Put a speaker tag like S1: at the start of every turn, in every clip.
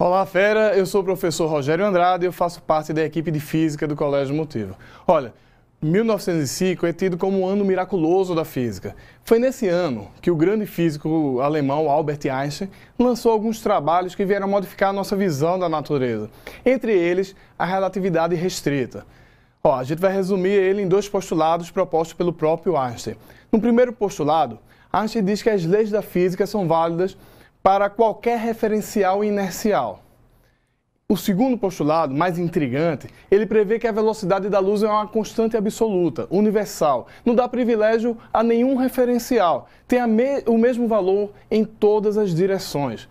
S1: Olá, fera. Eu sou o professor Rogério Andrade e eu faço parte da equipe de física do Colégio Motivo. Olha, 1905 é tido como um ano miraculoso da física. Foi nesse ano que o grande físico alemão Albert Einstein lançou alguns trabalhos que vieram modificar a nossa visão da natureza, entre eles a relatividade restrita. Ó, a gente vai resumir ele em dois postulados propostos pelo próprio Einstein. No primeiro postulado, Einstein diz que as leis da física são válidas para qualquer referencial inercial. O segundo postulado, mais intrigante, ele prevê que a velocidade da luz é uma constante absoluta, universal, não dá privilégio a nenhum referencial, tem me o mesmo valor em todas as direções.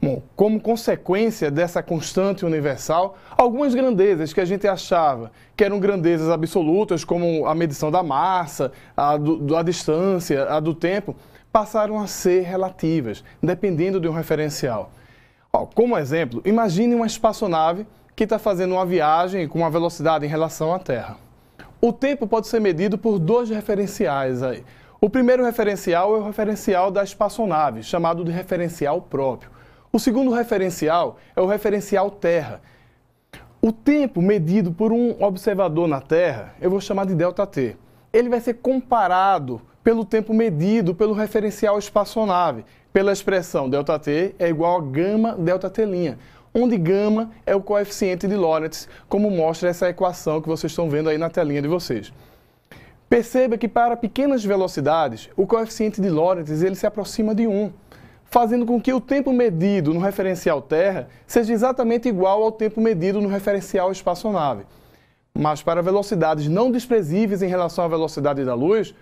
S1: Bom, como consequência dessa constante universal, algumas grandezas que a gente achava que eram grandezas absolutas, como a medição da massa, a, do, a distância, a do tempo, passaram a ser relativas, dependendo de um referencial. Ó, como exemplo, imagine uma espaçonave que está fazendo uma viagem com uma velocidade em relação à Terra. O tempo pode ser medido por dois referenciais aí. O primeiro referencial é o referencial da espaçonave, chamado de referencial próprio. O segundo referencial é o referencial Terra. O tempo medido por um observador na Terra, eu vou chamar de delta T. Ele vai ser comparado pelo tempo medido pelo referencial espaçonave, pela expressão ΔT é igual a gama ΔT', onde gama é o coeficiente de Lorentz, como mostra essa equação que vocês estão vendo aí na telinha de vocês. Perceba que para pequenas velocidades, o coeficiente de Lorentz ele se aproxima de 1, fazendo com que o tempo medido no referencial terra seja exatamente igual ao tempo medido no referencial espaçonave. Mas para velocidades não desprezíveis em relação à velocidade da luz,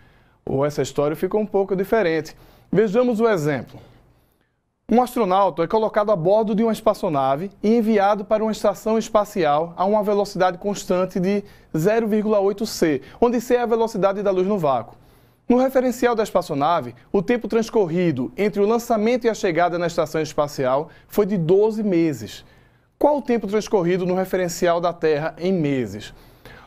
S1: ou essa história ficou um pouco diferente. Vejamos o exemplo. Um astronauta é colocado a bordo de uma espaçonave e enviado para uma estação espacial a uma velocidade constante de 0,8 c, onde c é a velocidade da luz no vácuo. No referencial da espaçonave, o tempo transcorrido entre o lançamento e a chegada na estação espacial foi de 12 meses. Qual o tempo transcorrido no referencial da Terra em meses?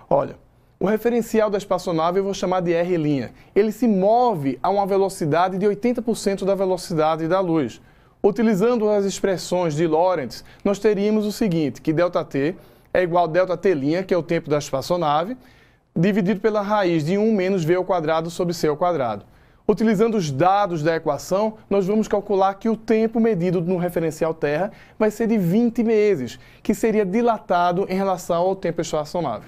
S1: Olha, o referencial da espaçonave eu vou chamar de R'. Ele se move a uma velocidade de 80% da velocidade da luz. Utilizando as expressões de Lorentz, nós teríamos o seguinte, que ΔT é igual a ΔT', que é o tempo da espaçonave, dividido pela raiz de 1 menos V ao quadrado sobre C ao quadrado. Utilizando os dados da equação, nós vamos calcular que o tempo medido no referencial Terra vai ser de 20 meses, que seria dilatado em relação ao tempo espaçonave.